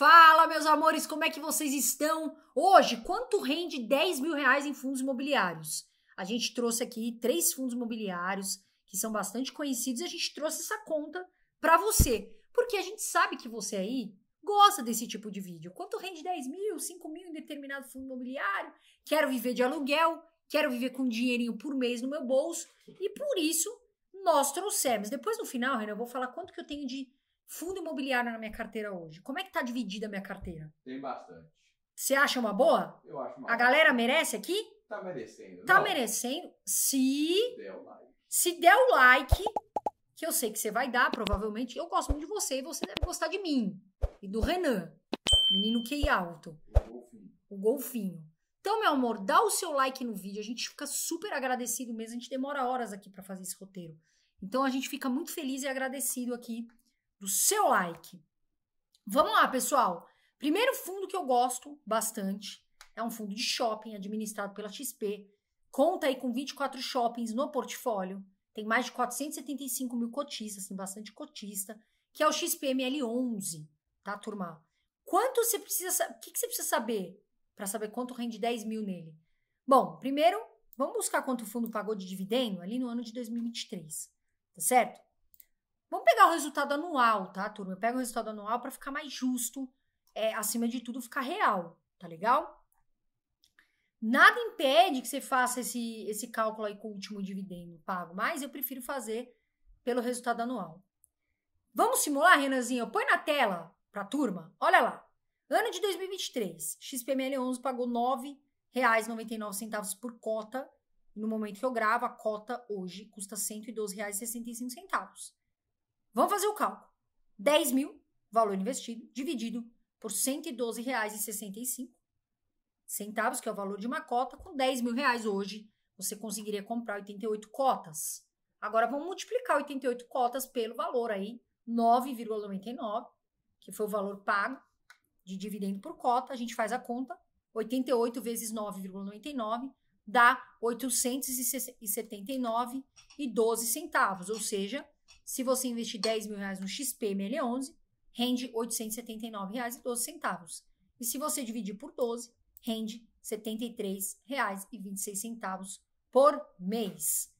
Fala, meus amores, como é que vocês estão? Hoje, quanto rende 10 mil reais em fundos imobiliários? A gente trouxe aqui três fundos imobiliários que são bastante conhecidos e a gente trouxe essa conta para você, porque a gente sabe que você aí gosta desse tipo de vídeo. Quanto rende 10 mil, 5 mil em determinado fundo imobiliário? Quero viver de aluguel, quero viver com um dinheirinho por mês no meu bolso e por isso nós trouxemos. Depois no final, Renan, eu vou falar quanto que eu tenho de fundo imobiliário na minha carteira hoje? Como é que tá dividida a minha carteira? Tem bastante. Você acha uma boa? Eu acho uma A boa. galera merece aqui? Tá merecendo. Tá não. merecendo se der o like. Se der o like, que eu sei que você vai dar, provavelmente. Eu gosto muito de você e você deve gostar de mim e do Renan, menino QI alto. O golfinho. o golfinho. Então, meu amor, dá o seu like no vídeo. A gente fica super agradecido mesmo. A gente demora horas aqui para fazer esse roteiro. Então, a gente fica muito feliz e agradecido aqui do seu like. Vamos lá, pessoal. Primeiro fundo que eu gosto bastante é um fundo de shopping administrado pela XP. Conta aí com 24 shoppings no portfólio. Tem mais de 475 mil cotistas, tem bastante cotista, que é o XPML11, tá, turma? Quanto você precisa. O que, que você precisa saber para saber quanto rende 10 mil nele? Bom, primeiro, vamos buscar quanto o fundo pagou de dividendo ali no ano de 2023, tá certo? Vamos pegar o resultado anual, tá, turma? Pega o resultado anual para ficar mais justo, é, acima de tudo, ficar real, tá legal? Nada impede que você faça esse, esse cálculo aí com o último dividendo pago, mas eu prefiro fazer pelo resultado anual. Vamos simular, Renanzinho? Põe na tela para a turma. Olha lá. Ano de 2023, XPML11 pagou R$ 9,99 por cota. No momento que eu gravo, a cota hoje custa R$ 112,65. Vamos fazer o cálculo. 10 mil, valor investido, dividido por R$ 112,65, centavos, que é o valor de uma cota, com 10 mil reais hoje, você conseguiria comprar 88 cotas. Agora vamos multiplicar 88 cotas pelo valor aí, 9,99, que foi o valor pago de dividendo por cota. A gente faz a conta, 88 vezes 9,99 dá 879 e centavos, ou seja, se você investir 10 mil reais no XPML11, rende R$ 879,12. E se você dividir por 12, rende R$ 73,26 por mês.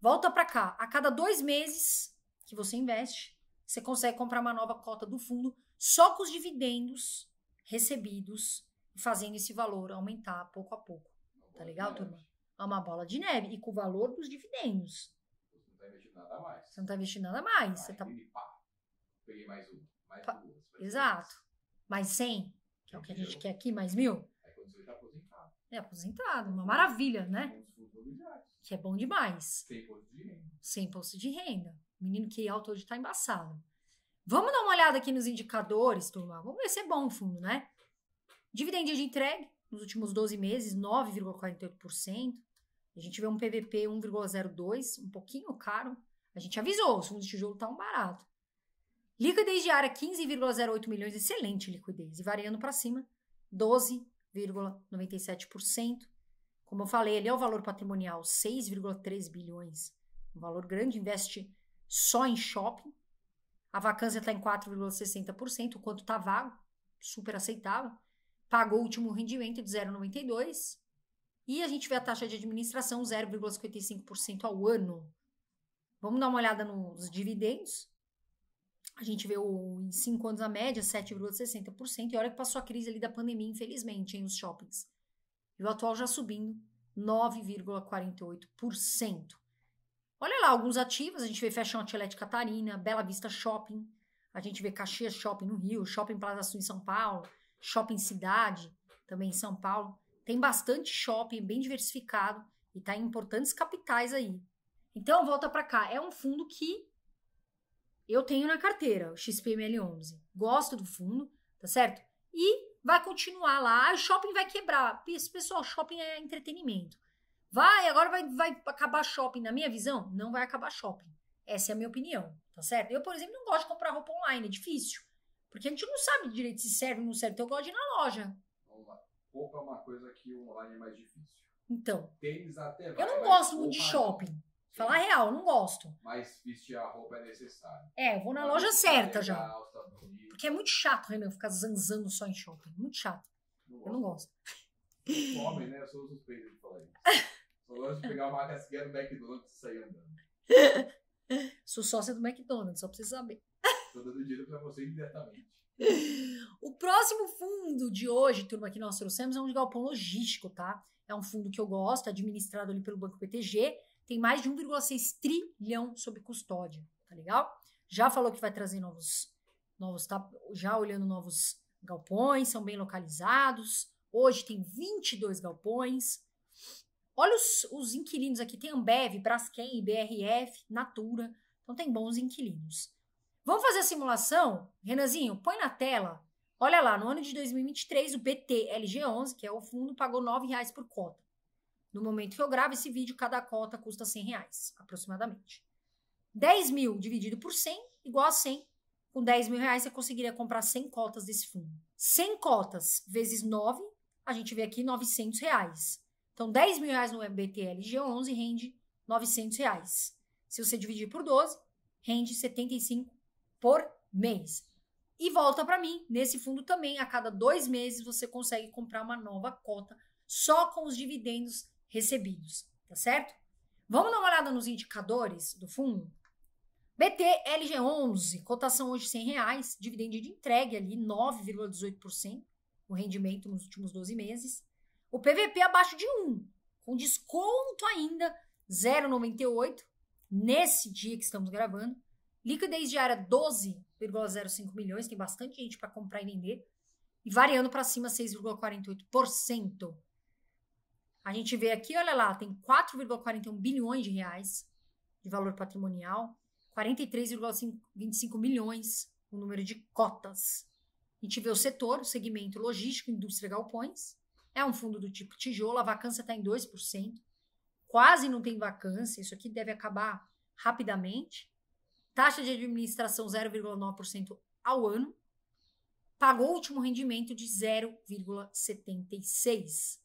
Volta para cá. A cada dois meses que você investe, você consegue comprar uma nova cota do fundo só com os dividendos recebidos fazendo esse valor aumentar pouco a pouco. Tá legal, turma? É uma bola de neve e com o valor dos dividendos. Tá investindo nada mais. Você não está investindo nada mais. Aí, você tá... Pá, peguei mais um, mais pá. duas. Mais Exato. Duas. Mais 100, que é o que a gente quer aqui, mais mil. É quando você está é aposentado. É aposentado, uma maravilha, né? Que é bom demais. Sem imposto de renda. Sem imposto de renda. Menino que é alto hoje tá embaçado. Vamos dar uma olhada aqui nos indicadores, turma. Vamos ver se é bom o fundo, né? Dividendo de entregue nos últimos 12 meses, 9,48%. A gente vê um PVP 1,02, um pouquinho caro. A gente avisou, os fundos de tijolo estão tá um barato. Liquidez diária 15,08 milhões, excelente liquidez. E variando para cima, 12,97%. Como eu falei, ali é o valor patrimonial, 6,3 bilhões. Um valor grande, investe só em shopping. A vacância está em 4,60%, o quanto está vago, super aceitável. Pagou o último rendimento de 0,92%. E a gente vê a taxa de administração 0,55% ao ano. Vamos dar uma olhada nos dividendos. A gente vê o, em cinco anos a média, 7,60%. E olha que passou a crise ali da pandemia, infelizmente, em os shoppings. E o atual já subindo 9,48%. Olha lá alguns ativos. A gente vê Fashion Outlet Catarina, Bela Vista Shopping. A gente vê Caxias Shopping no Rio, Shopping Plaza Sul em São Paulo, Shopping Cidade, também em São Paulo tem bastante shopping, bem diversificado e está em importantes capitais aí. Então, volta para cá. É um fundo que eu tenho na carteira, o XPML11. Gosto do fundo, tá certo? E vai continuar lá. O shopping vai quebrar. Pessoal, shopping é entretenimento. Vai, agora vai, vai acabar shopping. Na minha visão, não vai acabar shopping. Essa é a minha opinião, tá certo? Eu, por exemplo, não gosto de comprar roupa online, é difícil. Porque a gente não sabe direito se serve ou não serve. Então, eu gosto de ir na loja Roupa é uma coisa que online é mais difícil. Então. Tênis até vai. Eu não gosto muito de shopping. É... Falar real, não gosto. Mas vestir a roupa é necessário. É, eu vou na mas loja certa já. Porque é muito chato, Renan, ficar zanzando só em shopping. Muito chato. Não eu não gosto. Homem, né? Eu sou suspeito de falar isso. Só gosto de pegar uma casquinha do McDonald's e sair andando. sou sócia do McDonald's, só pra você saber. Tô dando dinheiro pra você diretamente. O próximo fundo de hoje, turma, que nós trouxemos é um de galpão logístico, tá? É um fundo que eu gosto, administrado ali pelo Banco PTG, tem mais de 1,6 trilhão sob custódia, tá legal? Já falou que vai trazer novos, novos tá, já olhando novos galpões, são bem localizados. Hoje tem 22 galpões. Olha os, os inquilinos aqui, tem Ambev, Braskem, BRF, Natura, então tem bons inquilinos. Vamos fazer a simulação? Renanzinho, põe na tela. Olha lá, no ano de 2023, o btlg 11 que é o fundo, pagou R$ reais por cota. No momento que eu gravo esse vídeo, cada cota custa R$ reais, aproximadamente. 10 mil dividido por 100 igual a 100. Com 10 mil reais, você conseguiria comprar 100 cotas desse fundo. 100 cotas vezes 9, a gente vê aqui 900 reais. Então, 10 mil reais no btlg 11 rende 900 reais. Se você dividir por 12, rende 75 por mês. E volta para mim. Nesse fundo também, a cada dois meses, você consegue comprar uma nova cota só com os dividendos recebidos, tá certo? Vamos dar uma olhada nos indicadores do fundo? BT LG11, cotação hoje 100 reais, dividendo de entrega ali 9,18%, o rendimento nos últimos 12 meses. O PVP abaixo de 1, com desconto ainda 0,98 nesse dia que estamos gravando. Liquidez diária 12,05 milhões, tem bastante gente para comprar e vender. E variando para cima 6,48%. A gente vê aqui, olha lá, tem 4,41 bilhões de reais de valor patrimonial, 43,25 milhões o número de cotas. A gente vê o setor, o segmento logístico, indústria galpões. É um fundo do tipo tijolo, a vacância está em 2%. Quase não tem vacância, isso aqui deve acabar rapidamente taxa de administração 0,9% ao ano, pagou o último rendimento de 0,76%.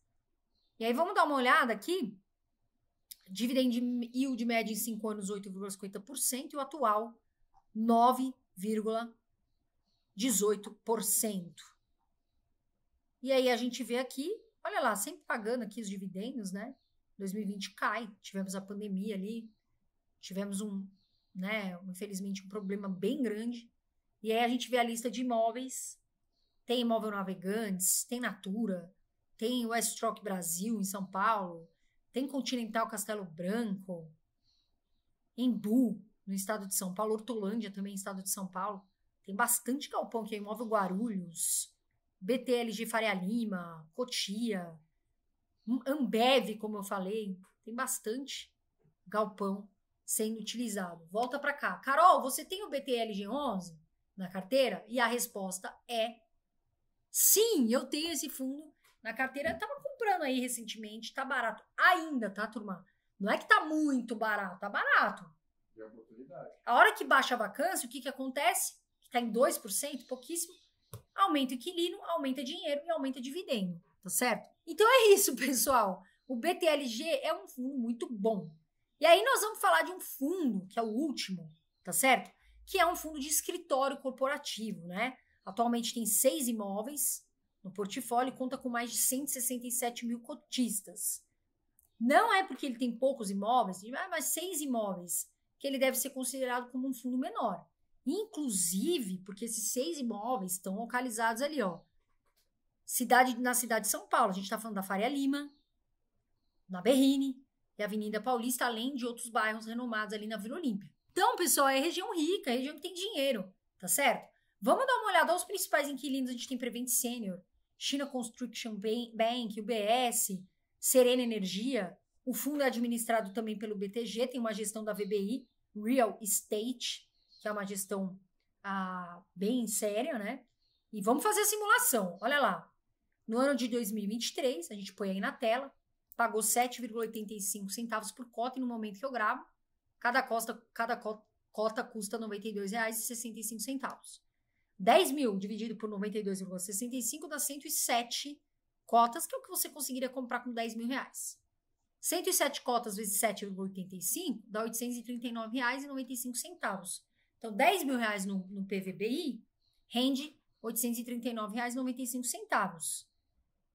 E aí vamos dar uma olhada aqui. Dividend yield média em 5 anos 8,50% e o atual 9,18%. E aí a gente vê aqui, olha lá, sempre pagando aqui os dividendos, né? 2020 cai, tivemos a pandemia ali, tivemos um, né? Infelizmente, um problema bem grande. E aí a gente vê a lista de imóveis. Tem imóvel Navegantes, tem Natura, tem West Rock Brasil em São Paulo, tem Continental Castelo Branco, Embu, no estado de São Paulo, Hortolândia também, estado de São Paulo. Tem bastante galpão que é imóvel Guarulhos, BTLG Faria Lima, Cotia, Ambev, como eu falei, tem bastante galpão sendo utilizado. Volta para cá. Carol, você tem o BTLG11 na carteira? E a resposta é sim, eu tenho esse fundo na carteira. Eu tava comprando aí recentemente, tá barato ainda, tá, turma? Não é que tá muito barato, tá barato. a hora que baixa a vacância, o que que acontece? tá em 2%, pouquíssimo. Aumenta o inquilino, aumenta dinheiro e aumenta dividendo, tá certo? Então é isso, pessoal. O BTLG é um fundo muito bom. E aí nós vamos falar de um fundo, que é o último, tá certo? Que é um fundo de escritório corporativo, né? Atualmente tem seis imóveis no portfólio e conta com mais de 167 mil cotistas. Não é porque ele tem poucos imóveis, ah, mas seis imóveis, que ele deve ser considerado como um fundo menor. Inclusive, porque esses seis imóveis estão localizados ali, ó. Cidade, na cidade de São Paulo, a gente está falando da Faria Lima, na Berrini, e Avenida Paulista, além de outros bairros renomados ali na Vila Olímpia. Então, pessoal, é região rica, é região que tem dinheiro, tá certo? Vamos dar uma olhada aos principais inquilinos. A gente tem Prevent Senior, China Construction Bank, UBS, Serena Energia. O fundo é administrado também pelo BTG, tem uma gestão da VBI, Real Estate, que é uma gestão ah, bem séria, né? E vamos fazer a simulação. Olha lá. No ano de 2023, a gente põe aí na tela, pagou 7,85 centavos por cota e no momento que eu gravo, cada, costa, cada cota, custa R$ 92,65. 10 mil dividido por 92,65 dá 107 cotas, que é o que você conseguiria comprar com 10 mil reais. 107 cotas vezes 7,85 dá R$ 839,95. Então, 10 mil reais no, no PVBI rende R$ 839,95.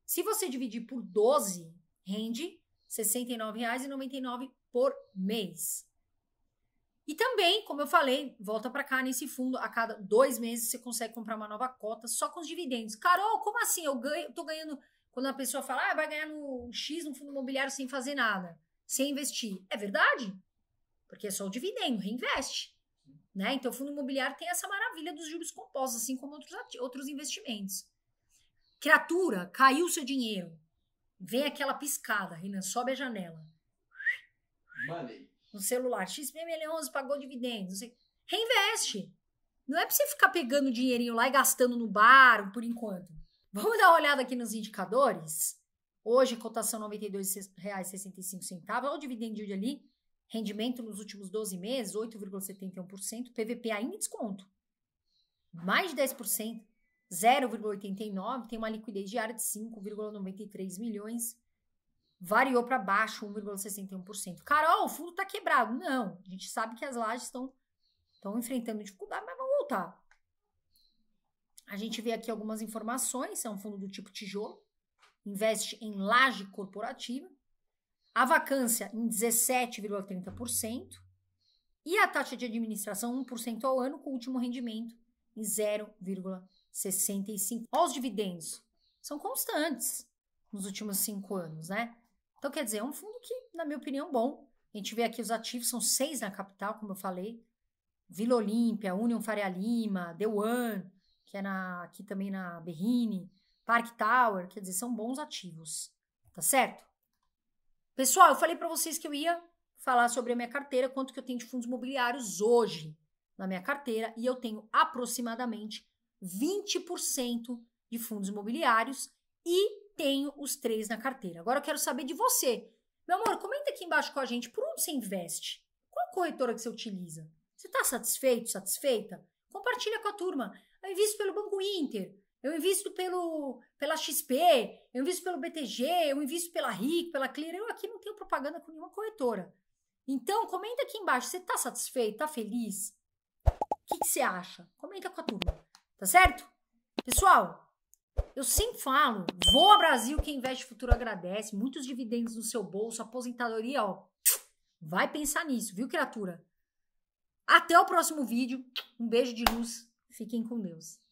Se você dividir por 12, rende R$ 69,99 por mês. E também, como eu falei, volta para cá nesse fundo, a cada dois meses você consegue comprar uma nova cota só com os dividendos. Carol, como assim? Eu ganho, tô ganhando. Quando a pessoa fala, ah, vai ganhar no X no fundo imobiliário sem fazer nada, sem investir. É verdade? Porque é só o dividendo, reinveste. Né? Então, o fundo imobiliário tem essa maravilha dos juros compostos, assim como outros, outros investimentos. Criatura, caiu seu dinheiro. Vem aquela piscada, Renan, sobe a janela. Money. No celular. XPML11 pagou dividendos. Reinveste. Não é para você ficar pegando dinheirinho lá e gastando no bar por enquanto. Vamos dar uma olhada aqui nos indicadores? Hoje, cotação R$ 92,65. Olha o dividendo ali. Rendimento nos últimos 12 meses, 8,71%. PVP ainda desconto. Mais de 10%. 0,89, tem uma liquidez diária de 5,93 milhões, variou para baixo 1,61%. Carol, o fundo está quebrado. Não, a gente sabe que as lajes estão enfrentando dificuldade, mas vão voltar. A gente vê aqui algumas informações, é um fundo do tipo tijolo, investe em laje corporativa, a vacância em 17,30% e a taxa de administração 1% ao ano com o último rendimento em 0,30%. 65. Olha os dividendos. São constantes nos últimos cinco anos, né? Então, quer dizer, é um fundo que, na minha opinião, é bom. A gente vê aqui os ativos, são seis na capital, como eu falei. Vila Olímpia, Union Faria Lima, The One, que é na, aqui também na Berrini, Park Tower, quer dizer, são bons ativos, tá certo? Pessoal, eu falei para vocês que eu ia falar sobre a minha carteira, quanto que eu tenho de fundos imobiliários hoje na minha carteira, e eu tenho aproximadamente 20% de fundos imobiliários e tenho os três na carteira. Agora eu quero saber de você. Meu amor, comenta aqui embaixo com a gente por onde você investe. Qual corretora que você utiliza? Você está satisfeito, satisfeita? Compartilha com a turma. Eu invisto pelo Banco Inter, eu invisto pelo, pela XP, eu invisto pelo BTG, eu invisto pela RIC, pela Clear. Eu aqui não tenho propaganda com nenhuma corretora. Então, comenta aqui embaixo. Você está satisfeito? Está feliz? O que, que você acha? Comenta com a turma. Tá certo? Pessoal, eu sempre falo, voa Brasil, quem investe futuro agradece, muitos dividendos no seu bolso, aposentadoria, ó. Vai pensar nisso, viu, criatura? Até o próximo vídeo. Um beijo de luz. Fiquem com Deus.